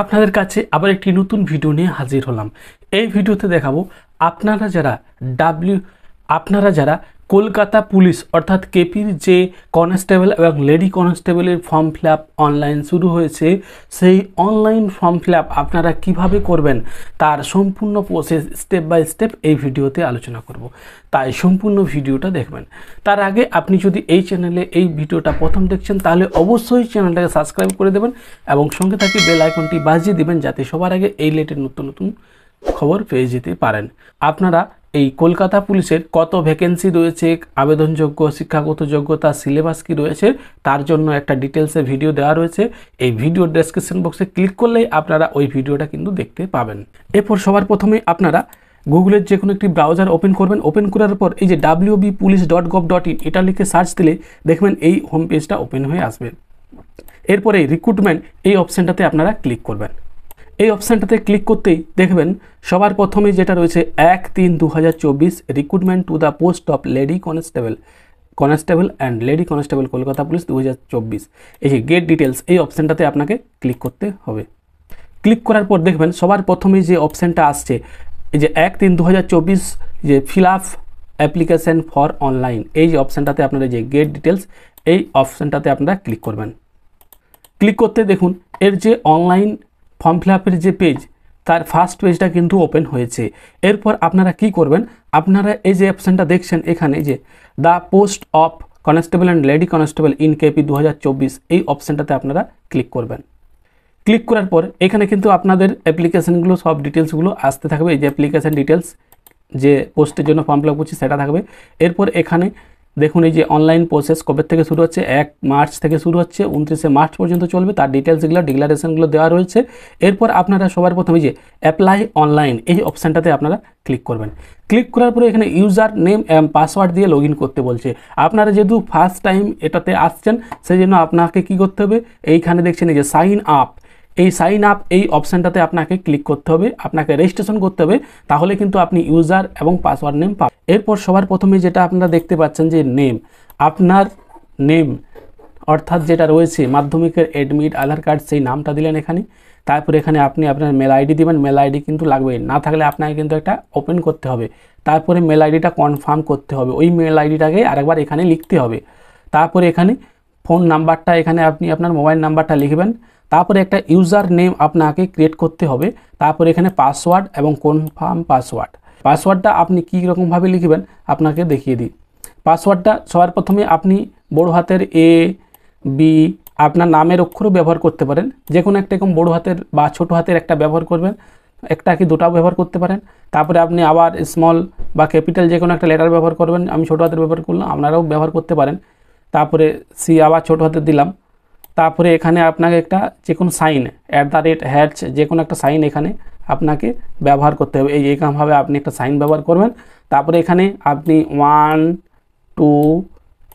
আপনাদের কাছে আবার একটি নতুন ভিডিও নিয়ে হাজির হলাম এই ভিডিওতে দেখাবো আপনারা যারা ডাব্লিউ আপনারা যারা কলকাতা পুলিশ অর্থাৎ কেপির যে কনস্টেবল এবং লেডি কনস্টেবলের ফর্ম ফিল অনলাইন শুরু হয়েছে সেই অনলাইন ফর্ম ফিল আপনারা কিভাবে করবেন তার সম্পূর্ণ প্রসেস স্টেপ বাই স্টেপ এই ভিডিওতে আলোচনা করব তাই সম্পূর্ণ ভিডিওটা দেখবেন তার আগে আপনি যদি এই চ্যানেলে এই ভিডিওটা প্রথম দেখছেন তাহলে অবশ্যই চ্যানেলটাকে সাবস্ক্রাইব করে দেবেন এবং সঙ্গে থাকি বেল আইকনটি বাজিয়ে দেবেন যাতে সবার আগে এই লেটের নতুন নতুন খবর পেয়ে যেতে পারেন আপনারা এই কলকাতা পুলিশের কত ভ্যাকেন্সি রয়েছে আবেদনযোগ্য শিক্ষাগত যোগ্যতা সিলেবাস কি রয়েছে তার জন্য একটা ডিটেলসে ভিডিও দেওয়া রয়েছে এই ভিডিও ডেসক্রিপশন বক্সে ক্লিক করলেই আপনারা ওই ভিডিওটা কিন্তু দেখতে পাবেন এরপর সবার প্রথমে আপনারা গুগলের যে কোনো একটি ব্রাউজার ওপেন করবেন ওপেন করার পর এই যে W police dot gov dot in এটা লিখে সার্চ দিলে দেখবেন এই হোম পেজটা ওপেন হয়ে আসবে এরপরে রিক্রুটমেন্ট এই অপশানটাতে আপনারা ক্লিক করবেন এই অপশানটাতে ক্লিক করতেই দেখবেন সবার প্রথমে যেটা রয়েছে এক তিন দু recruitment to the post of lady constable constable and lady constable Kolkata police দু এই যে গেট ডিটেলস এই অপশানটাতে আপনাকে ক্লিক করতে হবে ক্লিক করার পর দেখবেন সবার প্রথমে যে অপশানটা আসছে এই যে এক তিন দু যে fill up application for online এই যে অপশানটাতে আপনারা যে গেট ডিটেলস এই অপশানটাতে আপনারা ক্লিক করবেন ক্লিক করতে দেখুন এর যে অনলাইন ফর্ম ফিল আপের যে পেজ তার ফার্স্ট পেজটা কিন্তু ওপেন হয়েছে এরপর আপনারা কি করবেন আপনারা এই যে অপশানটা দেখছেন এখানে যে the post of constable and lady constable in KP দু এই অপশানটাতে আপনারা ক্লিক করবেন ক্লিক করার পর এখানে কিন্তু আপনাদের অ্যাপ্লিকেশানগুলো সব ডিটেলসগুলো আসতে থাকবে এই যে অ্যাপ্লিকেশান ডিটেলস যে পোস্টের জন্য ফর্ম ফিল আপ করছি সেটা থাকবে এরপর এখানে দেখুন এই যে অনলাইন প্রসেস কবে থেকে শুরু হচ্ছে এক মার্চ থেকে শুরু হচ্ছে উনত্রিশে মার্চ পর্যন্ত চলবে তার ডিটেলস এগুলো ডিক্লারেশনগুলো দেওয়া রয়েছে এরপর আপনারা সবার প্রথমে যে অ্যাপ্লাই অনলাইন এই অপশানটাতে আপনারা ক্লিক করবেন ক্লিক করার পরে এখানে ইউজার নেম অ্যান্ড পাসওয়ার্ড দিয়ে লগ করতে বলছে আপনারা যেহেতু ফার্স্ট টাইম এটাতে আসছেন সেই জন্য আপনাকে কি করতে হবে এইখানে দেখছেন এই যে সাইন আপ এই সাইন আপ এই অপশানটাতে আপনাকে ক্লিক করতে হবে আপনাকে রেজিস্ট্রেশন করতে হবে তাহলে কিন্তু আপনি ইউজার এবং পাসওয়ার্ড নেম পাবেন এরপর সবার প্রথমে যেটা আপনারা দেখতে পাচ্ছেন যে নেম আপনার নেম অর্থাৎ যেটা রয়েছে মাধ্যমিকের অ্যাডমিট আধার কার্ড সেই নামটা দিলেন এখানে তারপর এখানে আপনি আপনার মেল আইডি দিবেন মেল আইডি কিন্তু লাগবে না থাকলে আপনাকে কিন্তু একটা ওপেন করতে হবে তারপরে মেল আইডিটা কনফার্ম করতে হবে ওই মেল আইডিটাকে আরেকবার এখানে লিখতে হবে তারপরে এখানে ফোন নাম্বারটা এখানে আপনি আপনার মোবাইল নাম্বারটা লিখবেন তারপরে একটা ইউজার নেম আপনাকে ক্রিয়েট করতে হবে তারপরে এখানে পাসওয়ার্ড এবং কনফার্ম পাসওয়ার্ড পাসওয়ার্ডটা আপনি কী রকমভাবে লিখবেন আপনাকে দেখিয়ে দিই পাসওয়ার্ডটা সবার প্রথমে আপনি বড় হাতের এ বি আপনার নামের অক্ষরও ব্যবহার করতে পারেন যে কোনো একটা এরকম বড় হাতের বা ছোট হাতের একটা ব্যবহার করবেন একটা কি দুটাও ব্যবহার করতে পারেন তারপরে আপনি আবার স্মল বা ক্যাপিটাল যে কোনো একটা লেটার ব্যবহার করবেন আমি ছোটো হাতের ব্যবহার করলাম আপনারাও ব্যবহার করতে পারেন তারপরে সি আবার ছোটো হাতে দিলাম তারপরে এখানে আপনাকে একটা যে কোনো sign at the rate hash যে কোনো একটা সাইন এখানে আপনাকে ব্যবহার করতে হবে এই এইরকমভাবে আপনি একটা সাইন ব্যবহার করবেন তারপরে এখানে আপনি ওয়ান টু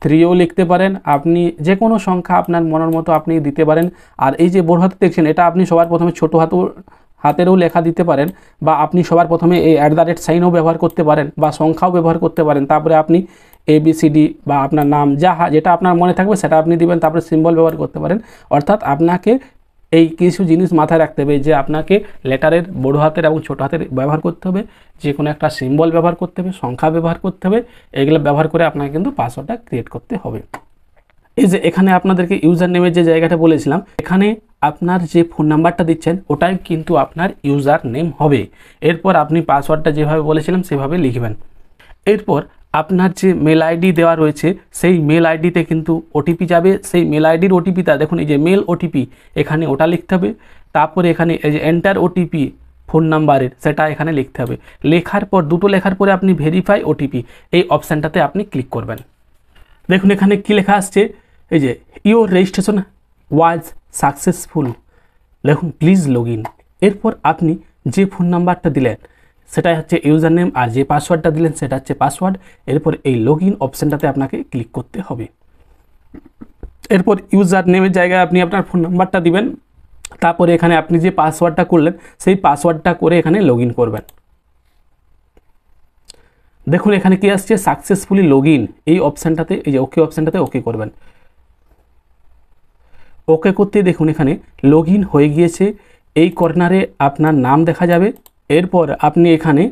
থ্রিও লিখতে পারেন আপনি যে কোনো সংখ্যা আপনার মনের মতো আপনি দিতে পারেন আর এই যে বড় হাতে দেখছেন এটা আপনি সবার প্রথমে ছোটো হাতও হাতেরও লেখা দিতে পারেন বা আপনি সবার প্রথমে এই অ্যাট দ্য রেট সাইনও ব্যবহার করতে পারেন বা সংখ্যাও ব্যবহার করতে পারেন তারপরে আপনি এবিসিডি বা আপনার নাম যা যেটা আপনার মনে থাকবে সেটা আপনি দিবেন তারপরে সিম্বল ব্যবহার করতে পারেন অর্থাৎ আপনাকে এই কিছু জিনিস মাথায় রাখতে হবে যে আপনাকে লেটারের বড় হাতের এবং ছোটো হাতের ব্যবহার করতে হবে যে কোনো একটা সিম্বল ব্যবহার করতে হবে সংখ্যা ব্যবহার করতে হবে এগুলো ব্যবহার করে আপনাকে কিন্তু পাসওয়ার্ডটা ক্রিয়েট করতে হবে এই যে এখানে আপনাদেরকে ইউজার নেমের যে জায়গাটা বলেছিলাম এখানে আপনার যে ফোন নাম্বারটা দিচ্ছেন ওটাই কিন্তু আপনার ইউজার নেম হবে এরপর আপনি পাসওয়ার্ডটা যেভাবে বলেছিলাম সেভাবে লিখবেন এরপর আপনার যে মেল আইডি দেওয়া রয়েছে সেই মেল আইডিতে কিন্তু ওটিপি যাবে সেই মেল আইডির ওটিপিটা দেখুন এই যে মেল ওটিপি এখানে ওটা লিখতে হবে তারপরে এখানে এই যে এন্টার ওটিপি ফোন নাম্বারের সেটা এখানে লিখতে হবে লেখার পর দুটো লেখার পরে আপনি ভেরিফাই ওটিপি এই অপশানটাতে আপনি ক্লিক করবেন দেখুন এখানে কি লেখা আসছে এই যে ইউর রেজিস্ট্রেশন ওয়াজ সাকসেসফুল দেখুন প্লিজ লগ ইন এরপর আপনি যে ফোন নাম্বারটা দিলেন সেটাই হচ্ছে ইউজার নেম আর যে পাসওয়ার্ডটা দিলেন সেটা হচ্ছে পাসওয়ার্ড এরপর এই লগ ইন অপশানটাতে আপনাকে ক্লিক করতে হবে এরপর ইউজার নেমের জায়গায় আপনি আপনার ফোন নাম্বারটা দিবেন তারপরে এখানে আপনি যে পাসওয়ার্ডটা করলেন সেই পাসওয়ার্ডটা করে এখানে লগ করবেন দেখুন এখানে কি আসছে সাকসেসফুলি লগ এই অপশানটাতে এই যে ওকে অপশানটাতে ওকে করবেন ওকে করতে দেখুন এখানে লগ হয়ে গিয়েছে এই কর্নারে আপনার নাম দেখা যাবে এরপর আপনি এখানে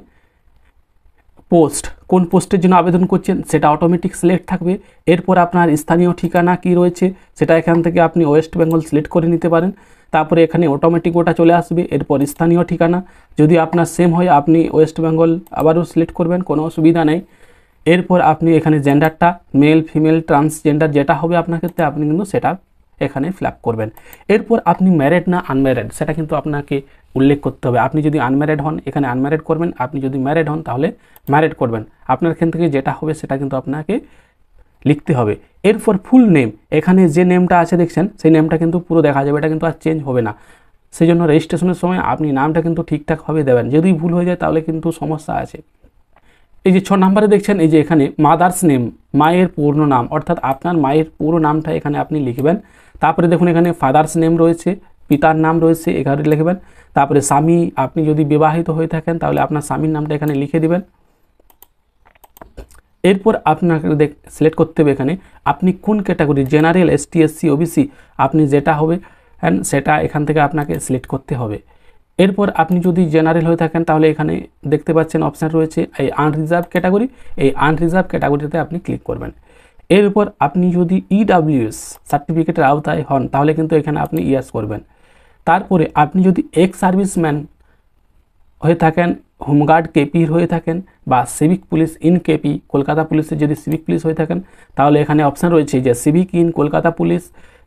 পোস্ট কোন পোস্টের জন্য আবেদন করছেন সেটা অটোমেটিক সিলেক্ট থাকবে এরপর আপনার স্থানীয় ঠিকানা কি রয়েছে সেটা এখান থেকে আপনি ওয়েস্ট বেঙ্গল সিলেক্ট করে নিতে পারেন তারপরে এখানে অটোমেটিক ওটা চলে আসবে এরপর স্থানীয় ঠিকানা যদি আপনার সেম হয় আপনি ওয়েস্ট বেঙ্গল আবারও সিলেক্ট করবেন কোনো অসুবিধা নেই এরপর আপনি এখানে জেন্ডারটা মেল ফিমেল ট্রান্সজেন্ডার যেটা হবে আপনার ক্ষেত্রে আপনি কিন্তু সেটা এখানে ফিল করবেন এরপর আপনি ম্যারেড না আনম্যারেড সেটা কিন্তু আপনাকে উল্লেখ করতে হবে আপনি যদি আনম্যারেড হন এখানে আনম্যারেড করবেন আপনি যদি ম্যারেড হন তাহলে ম্যারেড করবেন আপনার এখান থেকে যেটা হবে সেটা কিন্তু আপনাকে লিখতে হবে এরপর ফুল নেম এখানে যে নেমটা আছে দেখছেন সেই নেমটা কিন্তু পুরো দেখা যাবে এটা কিন্তু আর চেঞ্জ হবে না সেই জন্য রেজিস্ট্রেশনের সময় আপনি নামটা কিন্তু ঠিকঠাকভাবে দেবেন যদি ভুল হয়ে যায় তাহলে কিন্তু সমস্যা আছে এই যে ছ নাম্বারে দেখছেন এই যে এখানে মাদার্স নেম মায়ের পূর্ণ নাম অর্থাৎ আপনার মায়ের পুরো নামটা এখানে আপনি লিখবেন তারপরে দেখুন এখানে ফাদার্স নেম রয়েছে পিতার নাম রয়েছে এখানে লিখবেন তারপরে স্বামী আপনি যদি বিবাহিত হয়ে থাকেন তাহলে আপনার স্বামীর নামটা এখানে লিখে দেবেন এরপর আপনাকে দেখ সিলেক্ট করতে হবে এখানে আপনি কোন category general S T SC OBC আপনি যেটা হবে অ্যান্ড সেটা এখান থেকে আপনাকে সিলেক্ট করতে হবে এরপর আপনি যদি জেনারেল হয়ে থাকেন তাহলে এখানে দেখতে পাচ্ছেন অপশান রয়েছে এই আনরিজার্ভ ক্যাটাগরি এই আনরিজার্ভ ক্যাটাগরিতে আপনি ক্লিক করবেন এর উপর আপনি যদি ইডাব্লিউএস e সার্টিফিকেটের আওতায় হন তাহলে কিন্তু এখানে আপনি ইয়াস e করবেন তারপরে আপনি যদি এক্স সার্ভিসম্যান হয়ে থাকেন হোমগার্ড কেপির হয়ে থাকেন বা civic police in KP Kolkata পুলিশের যদি সিভিক পুলিশ হয়ে থাকেন তাহলে এখানে অপশান রয়েছে যে সিভিক ইন কলকাতা পুলিশ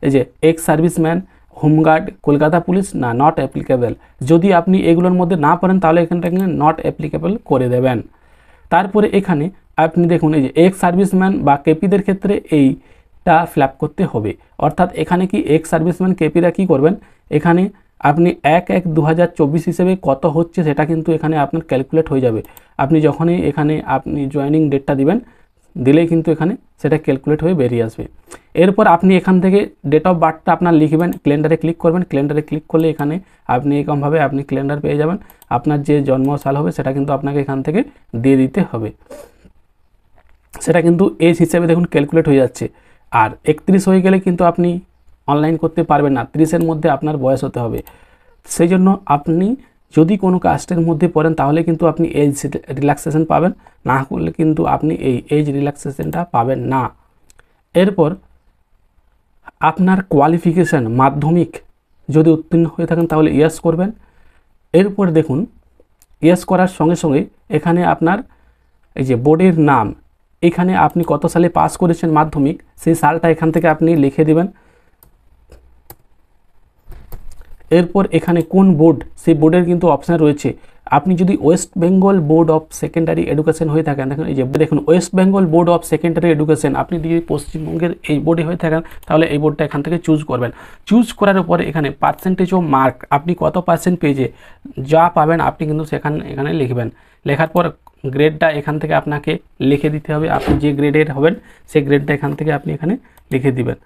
এই যে এক্স সার্ভিসম্যান হোমগার্ড কলকাতা পুলিশ না নট অ্যাপ্লিকেবল যদি আপনি এগুলোর মধ্যে না পারেন তাহলে এখানটা নট অ্যাপ্লিকেবল করে দেবেন তারপরে এখানে আপনি দেখুন এই যে এক্স সার্ভিসম্যান বা কেপিদের ক্ষেত্রে এইটা ফ্ল্যাপ করতে হবে অর্থাৎ এখানে কি এক্স সার্ভিসম্যান কেপিরা কি করবেন এখানে আপনি এক এক দু হিসেবে কত হচ্ছে সেটা কিন্তু এখানে আপনার ক্যালকুলেট হয়ে যাবে আপনি যখনই এখানে আপনি জয়নিং ডেটটা দিবেন দিলেই কিন্তু এখানে সেটা ক্যালকুলেট হয়ে বেরিয়ে আসবে এরপর আপনি এখান থেকে ডেট অফ বার্থটা আপনার লিখবেন ক্যালেন্ডারে ক্লিক করবেন ক্যালেন্ডারে ক্লিক করলে এখানে আপনি এরকমভাবে আপনি ক্যালেন্ডার পেয়ে যাবেন আপনার যে জন্মসাল হবে সেটা কিন্তু আপনাকে এখান থেকে দিয়ে দিতে হবে সেটা কিন্তু এজ হিসেবে দেখুন ক্যালকুলেট হয়ে যাচ্ছে আর একত্রিশ হয়ে গেলে কিন্তু আপনি অনলাইন করতে পারবেন না ত্রিশের মধ্যে আপনার বয়স হতে হবে সেই জন্য আপনি যদি কোনো কাস্টের মধ্যে পড়েন তাহলে কিন্তু আপনি এজ রিল্যাক্সেশন পাবেন না করলে কিন্তু আপনি এই এজ রিল্যাক্সেশনটা পাবেন না এরপর আপনার কোয়ালিফিকেশান মাধ্যমিক যদি উত্তীর্ণ হয়ে থাকেন তাহলে ইয়াস করবেন এরপর দেখুন ইয়াস করার সঙ্গে সঙ্গে এখানে আপনার এই যে বোর্ডের নাম এখানে আপনি কত সালে পাস করেছেন মাধ্যমিক সেই সালটা এখান থেকে আপনি লিখে দেবেন এরপর এখানে কোন বোর্ড সেই বোর্ডের কিন্তু অপশান রয়েছে আপনি যদি West Bengal board of secondary education হয়ে থাকেন দেখেন এই যে দেখুন West Bengal board of secondary education আপনি যদি পশ্চিমবঙ্গের এই বোর্ডে হয়ে থাকেন তাহলে এই বোর্ডটা এখান থেকে চুজ করবেন চুজ করার পরে এখানে পার্সেন্টেজ অফ মার্ক আপনি কত পার্সেন্ট পেয়েছে যা পাবেন আপনি কিন্তু সেখানে এখানে লিখবেন লেখার পর গ্রেডটা এখান থেকে আপনাকে লিখে দিতে হবে আপনি যে গ্রেডের হবেন সেই গ্রেডটা এখান থেকে আপনি এখানে লিখে দিবেন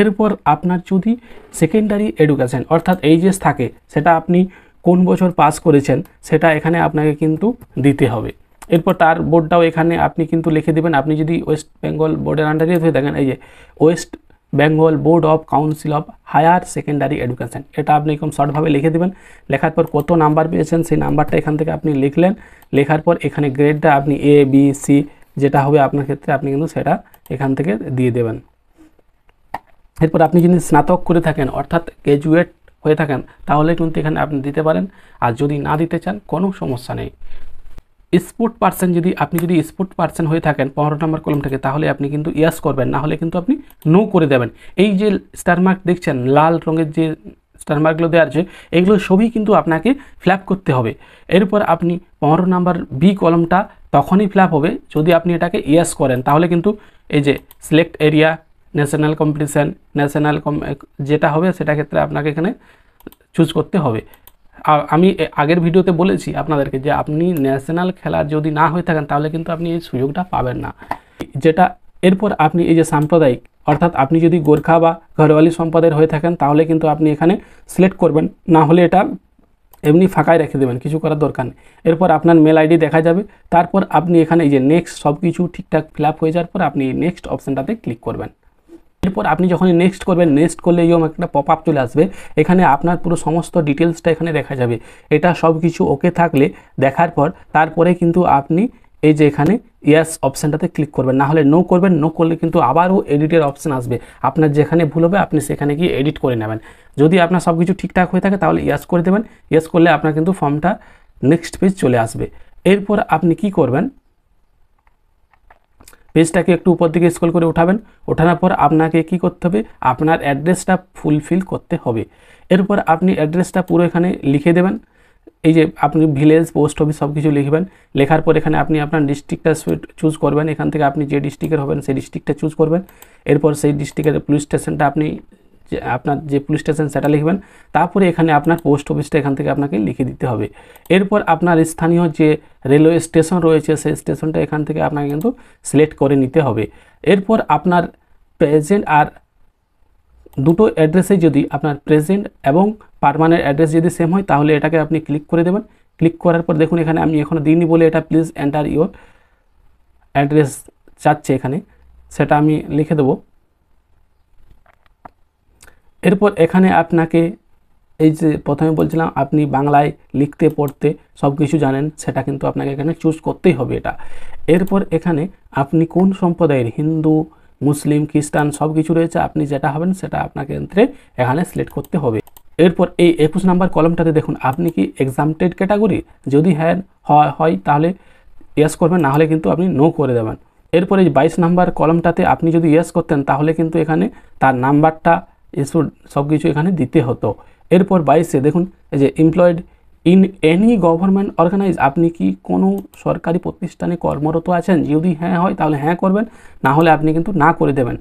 এরপর আপনার যদি সেকেন্ডারি এডুকেশান অর্থাৎ এইচএস থাকে সেটা আপনি কোন বছর পাস করেছেন সেটা এখানে আপনাকে কিন্তু দিতে হবে এরপর তার বোর্ডটাও এখানে আপনি কিন্তু লিখে দেবেন আপনি যদি ওয়েস্ট বেঙ্গল বোর্ডের আন্ডারে হয়ে থাকেন এই যে West Bengal board of council of higher secondary education এটা আপনি এরকম শর্টভাবে লিখে দেবেন লেখার পর কত নাম্বার পেয়েছেন সেই নাম্বারটা এখান থেকে আপনি লিখলেন লেখার পর এখানে গ্রেডটা আপনি এ বি সি যেটা হবে আপনার ক্ষেত্রে আপনি কিন্তু সেটা এখান থেকে দিয়ে দেবেন এরপর আপনি যদি স্নাতক করে থাকেন অর্থাৎ গ্র্যাজুয়েট হয়ে থাকেন তাহলে কিন্তু এখানে আপনি দিতে পারেন আর যদি না দিতে চান কোনো সমস্যা নেই স্পোর্ট পার্সন যদি আপনি যদি স্পোর্ট পার্সন হয়ে থাকেন পনেরো নম্বর কলম থেকে তাহলে আপনি কিন্তু ইয়াস করবেন না হলে কিন্তু আপনি নো করে দেবেন এই যে স্টার মার্ক দেখছেন লাল রঙের যে স্টার মার্কগুলো দেওয়া আছে এগুলো সবই কিন্তু আপনাকে ফ্ল্যাপ করতে হবে এরপর আপনি পনেরো নাম্বার বি কলমটা তখনই ফ্ল্যাপ হবে যদি আপনি এটাকে ইয়াস করেন তাহলে কিন্তু এই যে select area national competition national com যেটা হবে সেটা ক্ষেত্রে আপনাকে এখানে চুজ করতে হবে আমি আগের ভিডিওতে বলেছি আপনাদেরকে যে আপনি ন্যাশনাল খেলা যদি না হয়ে থাকেন তাহলে কিন্তু আপনি এই সুযোগটা পাবেন না যেটা এরপর আপনি এই যে সাম্প্রদায়িক অর্থাৎ আপনি যদি গোর্খা বা ঘরওয়ালি সম্পদের হয়ে থাকেন তাহলে কিন্তু আপনি এখানে সিলেক্ট করবেন না হলে এটা এমনি ফাঁকায় রেখে দেবেন কিছু করার দরকার নেই এরপর আপনার মেল আইডি দেখা যাবে তারপর আপনি এখানে এই যে নেক্সট সব কিছু ঠিকঠাক ফিল হয়ে যাওয়ার পর আপনি নেক্সট অপশানটাতে ক্লিক করবেন এরপর আপনি যখন নেক্সট করবেন নেক্সট করলে এরকম একটা পপ আপ চলে আসবে এখানে আপনার পুরো সমস্ত ডিটেলসটা এখানে দেখা যাবে এটা সব কিছু ওকে থাকলে দেখার পর তারপরে কিন্তু আপনি এই যে এখানে ইয়াস অপশানটাতে ক্লিক করবেন না হলে নো করবেন নো করলে কিন্তু আবারও এডিটের অপশান আসবে আপনার যেখানে ভুল হবে আপনি সেখানে গিয়ে এডিট করে নেবেন যদি আপনার সব কিছু ঠিকঠাক হয়ে থাকে তাহলে ইয়াস করে দেবেন ইয়াস করলে আপনার কিন্তু ফর্মটা নেক্সট পেজ চলে আসবে এরপর আপনি কি করবেন পেজটাকে একটু উপর দিকে স্ক্রল করে উঠাবেন ওঠানোর পর আপনাকে কি করতে হবে আপনার অ্যাড্রেসটা ফুলফিল করতে হবে এরপর আপনি অ্যাড্রেসটা পুরো এখানে লিখে দেবেন এই যে আপনি ভিলেজ পোস্ট অফিস সব কিছু লিখবেন লেখার পর এখানে আপনি আপনার ডিস্ট্রিক্টটা চুজ করবেন এখান থেকে আপনি যে ডিস্ট্রিক্টের হবেন সেই ডিস্ট্রিক্টটা চুজ করবেন এরপর সেই ডিস্ট্রিক্টের পুলিশ স্টেশনটা আপনি যে আপনার যে পুলিশ স্টেশন সেটা লিখবেন তারপরে এখানে আপনার পোস্ট অফিসটা এখান থেকে আপনাকে লিখে দিতে হবে এরপর আপনার স্থানীয় যে রেলওয়ে স্টেশন রয়েছে সেই স্টেশনটা এখান থেকে আপনাকে কিন্তু সিলেক্ট করে নিতে হবে এরপর আপনার প্রেজেন্ট আর দুটো অ্যাড্রেসে যদি আপনার প্রেজেন্ট এবং পারমানেন্ট অ্যাড্রেস যদি সেম হয় তাহলে এটাকে আপনি ক্লিক করে দেবেন ক্লিক করার পর দেখুন এখানে আমি এখনও দিইনি বলে এটা প্লিজ এন্টার ইউর অ্যাড্রেস চাচ্ছে এখানে সেটা আমি লিখে দেবো এরপর এখানে আপনাকে এই যে প্রথমে বলছিলাম আপনি বাংলায় লিখতে পড়তে সব কিছু জানেন সেটা কিন্তু আপনাকে এখানে চুজ করতেই হবে এটা এরপর এখানে আপনি কোন সম্প্রদায়ের হিন্দু মুসলিম খ্রিস্টান সব কিছু রয়েছে আপনি যেটা হবেন সেটা আপনাকে ক্ষেত্রে এখানে সিলেক্ট করতে হবে এরপর এই একুশ নাম্বার কলমটাতে দেখুন আপনি কি এক্সামটেড ক্যাটাগরি যদি হ্যাঁ হয় তাহলে ইয়েস করবেন না হলে কিন্তু আপনি নো করে দেবেন এরপর এই বাইশ নাম্বার কলমটাতে আপনি যদি ইয়েস করতেন তাহলে কিন্তু এখানে তার নাম্বারটা এসব সব কিছু এখানে দিতে হতো এরপর বাইশে দেখুন যে employed in any government organise আপনি কি কোনো সরকারি প্রতিষ্ঠানে কর্মরত আছেন যদি হ্যাঁ হয় তাহলে হ্যাঁ করবেন না হলে আপনি কিন্তু না করে দেবেন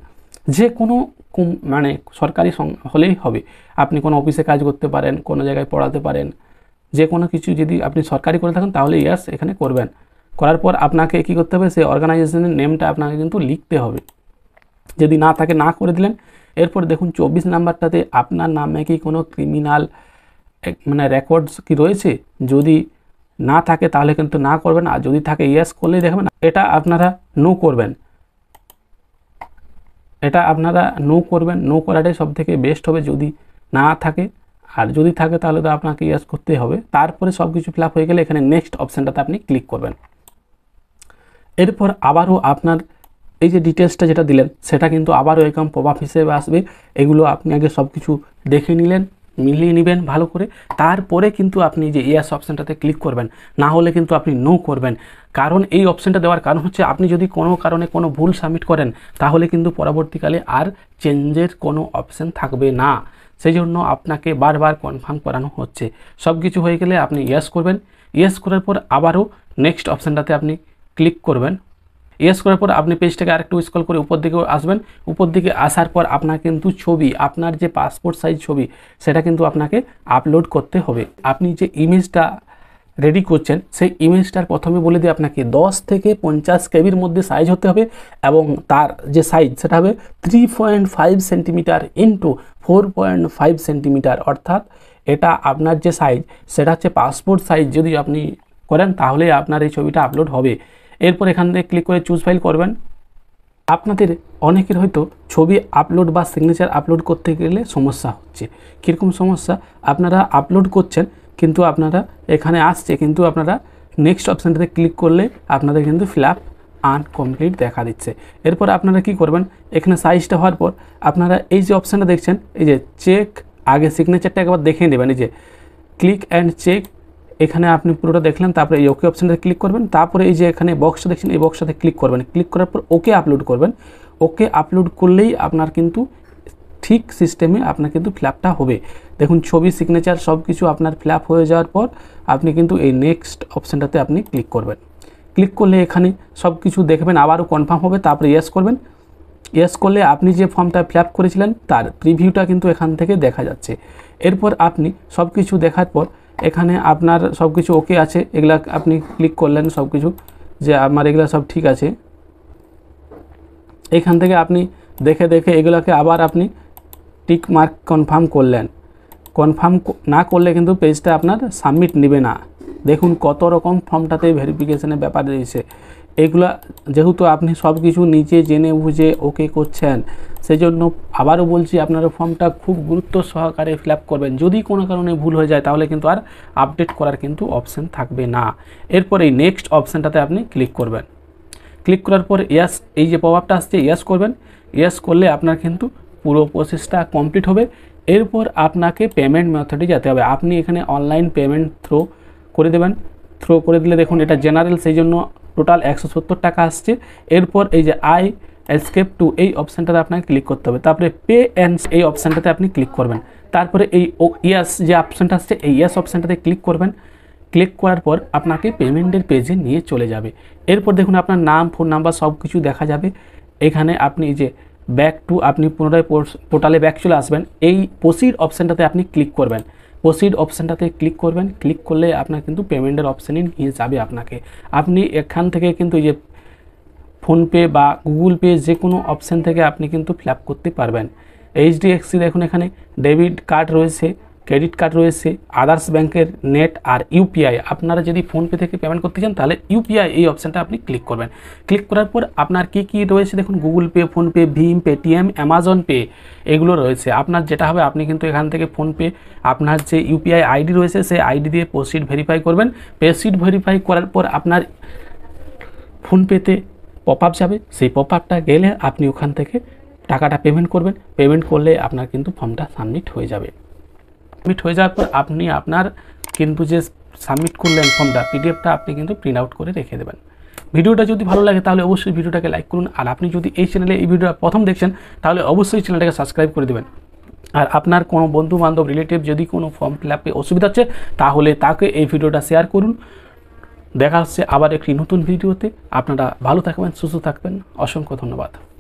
যে কোনো মানে সরকারি হলেই হবে আপনি কোনো অফিসে কাজ করতে পারেন কোনো জায়গায় পড়াতে পারেন যে কোনো কিছু যদি আপনি সরকারি করে থাকেন তাহলে ইয়াস এখানে করবেন করার পর আপনাকে কী করতে হবে সে অর্গানাইজেশনের নেমটা আপনাকে কিন্তু লিখতে হবে যদি না থাকে না করে দিলেন এরপর দেখুন চব্বিশ নাম্বারটাতে আপনার নামে কি কোনো ক্রিমিনাল মানে রেকর্ডস কি রয়েছে যদি না থাকে তাহলে কিন্তু না করবেন আর যদি থাকে ইয়েস করলেই দেখবেন এটা আপনারা নো করবেন এটা আপনারা নো করবেন নো করাটাই সব থেকে বেস্ট হবে যদি না থাকে আর যদি থাকে তাহলে তো আপনাকে ইয়াস করতে হবে তারপরে সব কিছু ফিল হয়ে গেলে এখানে নেক্সট অপশানটাতে আপনি ক্লিক করবেন এরপর আবারও আপনার এই যে ডিটেলসটা যেটা দিলেন সেটা কিন্তু আবার ওয়েলকাম প্রভাব হিসেবে আসবে এগুলো আপনি আগে সব কিছু দেখে নিলেন মিলিয়ে নেবেন ভালো করে তারপরে কিন্তু আপনি যে ইয়াস অপশানটাতে ক্লিক করবেন না হলে কিন্তু আপনি নো করবেন কারণ এই অপশানটা দেওয়ার কারণ হচ্ছে আপনি যদি কোনো কারণে কোনো ভুল সাবমিট করেন তাহলে কিন্তু পরবর্তীকালে আর চেঞ্জের কোনো অপশান থাকবে না সেই জন্য আপনাকে বারবার কনফার্ম করানো হচ্ছে সব কিছু হয়ে গেলে আপনি ইয়াস করবেন ইয়াস করার পর আবারও নেক্সট অপশানটাতে আপনি ক্লিক করবেন এস করার পর আপনি পেজটাকে আরেকটু স্কল করে উপর দিকে আসবেন উপর দিকে আসার পর আপনার কিন্তু ছবি আপনার যে পাসপোর্ট সাইজ ছবি সেটা কিন্তু আপনাকে আপলোড করতে হবে আপনি যে ইমেজটা রেডি করছেন সেই ইমেজটার প্রথমে বলে দিই আপনাকে 10 থেকে পঞ্চাশ কেবির মধ্যে সাইজ হতে হবে এবং তার যে সাইজ সেটা হবে three point five centimetre into four point five centimetre অর্থাৎ এটা আপনার যে সাইজ সেটা হচ্ছে পাসপোর্ট সাইজ যদি আপনি করেন তাহলে আপনার এই ছবিটা আপলোড হবে এরপর এখান থেকে ক্লিক করে চুজ ফাইল করবেন আপনাদের অনেকের হয়তো ছবি আপলোড বা সিগনেচার আপলোড করতে গেলে সমস্যা হচ্ছে কীরকম সমস্যা আপনারা আপলোড করছেন কিন্তু আপনারা এখানে আসছে কিন্তু আপনারা নেক্সট অপশানটাতে ক্লিক করলে আপনাদের কিন্তু ফিল আপ আনকমপ্লিট দেখা দিচ্ছে এরপর আপনারা কি করবেন এখানে সাইজটা হওয়ার পর আপনারা এই যে অপশানটা দেখছেন এই যে চেক আগে সিগনেচারটা একবার দেখে নেবেন এই যে ক্লিক অ্যান্ড চেক এখানে আপনি পুরোটা দেখলেন তারপরে এই ওকে অপশানটা ক্লিক করবেন তারপরে এই যে এখানে বক্সটা দেখছেন এই বক্সটাতে ক্লিক করবেন ক্লিক করার পর ওকে আপলোড করবেন ওকে আপলোড করলেই আপনার কিন্তু ঠিক সিস্টেমে আপনার কিন্তু ফ্ল্যাপটা হবে দেখুন ছবি সিগনেচার সব কিছু আপনার ফ্ল্যাপ হয়ে যাওয়ার পর আপনি কিন্তু এই নেক্সট অপশানটাতে আপনি ক্লিক করবেন ক্লিক করলে এখানে সব কিছু দেখবেন আবারও কনফার্ম হবে তারপরে ইয়েস করবেন ইয়েস করলে আপনি যে ফর্মটা ফ্ল্যাপ করেছিলেন তার প্রিভিউটা কিন্তু এখান থেকে দেখা যাচ্ছে এরপর আপনি সব কিছু দেখার পর এখানে আপনার সব কিছু ওকে আছে এগুলা আপনি ক্লিক করলেন সব কিছু যে আমার এগুলা সব ঠিক আছে এখান থেকে আপনি দেখে দেখে এগুলাকে আবার আপনি টিক মার্ক কনফার্ম করলেন কনফার্ম না করলে কিন্তু পেজটা আপনার সাবমিট নেবে না দেখুন কত রকম ফর্মটাতে ভেরিফিকেশানের ব্যাপার রয়েছে এগুলা যেহেতু আপনি সব কিছু নিজে জেনে বুঝে ওকে করছেন সেজন্য আবারও বলছি আপনারা ফর্মটা খুব গুরুত্ব সহকারে ফিল করবেন যদি কোনো কারণে ভুল হয়ে যায় তাহলে কিন্তু আর আপডেট করার কিন্তু অপশান থাকবে না এরপরে নেক্সট অপশানটাতে আপনি ক্লিক করবেন ক্লিক করার পর ইয়াস এই যে প্রভাবটা আসছে ইয়াস করবেন ইয়াস করলে আপনার কিন্তু পুরো প্রসেসটা কমপ্লিট হবে এরপর আপনাকে পেমেন্ট মেথডে যেতে হবে আপনি এখানে অনলাইন পেমেন্ট থ্রো করে দেবেন থ্রো করে দিলে দেখুন এটা জেনারেল সেই জন্য টোটাল একশো সত্তর টাকা আসছে এরপর এই যে আই এসকেপ টু এই অপশানটাতে আপনাকে ক্লিক করতে হবে তারপরে পে অ্যান্ড এই অপশানটাতে আপনি ক্লিক করবেন তারপরে এই ইয়াস যে অপশানটা আসছে এই ইয়াস অপশানটাতে ক্লিক করবেন ক্লিক করার পর আপনাকে পেমেন্টের পেজে নিয়ে চলে যাবে এরপর দেখুন আপনার নাম ফোন নাম্বার সব কিছু দেখা যাবে এখানে আপনি যে ব্যাক টু আপনি পুনরায় পোর্টালে ব্যাক চলে আসবেন এই প্রসিড অপশানটাতে আপনি ক্লিক করবেন প্রসিড অপশানটাতে ক্লিক করবেন ক্লিক করলে আপনার কিন্তু পেমেন্টের অপশানই নিয়ে যাবে আপনাকে আপনি এখান থেকে কিন্তু যে ফোনপে বা গুগল পে যে কোনো অপশান থেকে আপনি কিন্তু ফিল করতে পারবেন এইচডিএফসি দেখুন এখানে ডেবিট কার্ড রয়েছে ক্রেডিট কার্ড রয়েছে আদার্স ব্যাংকের নেট আর ইউপিআই আপনারা যদি ফোনপে থেকে পেমেন্ট করতে চান তাহলে ইউপিআই এই অপশানটা আপনি ক্লিক করবেন ক্লিক করার পর আপনার কি কি রয়েছে দেখুন গুগল পে ফোনপে ভিম পেটিএম অ্যামাজন পে এগুলো রয়েছে আপনার যেটা হবে আপনি কিন্তু এখান থেকে ফোনপে আপনার যে ইউপিআই আইডি রয়েছে সেই আইডি দিয়ে পোস্টিট ভেরিফাই করবেন পেস্টিট ভেরিফাই করার পর আপনার ফোনপেতে পপ আপ যাবে সেই পপ আপটা গেলে আপনি ওখান থেকে টাকাটা পেমেন্ট করবেন পেমেন্ট করলে আপনার কিন্তু ফর্মটা সাবমিট হয়ে যাবে সাবমিট হয়ে যাওয়ার পর আপনি আপনার কিন্তু যে সাবমিট করলেন ফর্মটা পিডিএফটা আপনি কিন্তু প্রিন্ট আউট করে রেখে দেবেন ভিডিওটা যদি ভালো লাগে তাহলে অবশ্যই ভিডিওটাকে লাইক করুন আর আপনি যদি এই চ্যানেলে এই ভিডিওটা প্রথম দেখছেন তাহলে অবশ্যই চ্যানেলটাকে সাবস্ক্রাইব করে দেবেন আর আপনার কোনো বন্ধু বান্ধব রিলেটিভ যদি কোনো ফর্ম ফিল আপে অসুবিধা হচ্ছে তাহলে তাকে এই ভিডিওটা শেয়ার করুন দেখা হচ্ছে আবার একটি নতুন ভিডিওতে আপনারা ভালো থাকবেন সুস্থ থাকবেন অসংখ্য ধন্যবাদ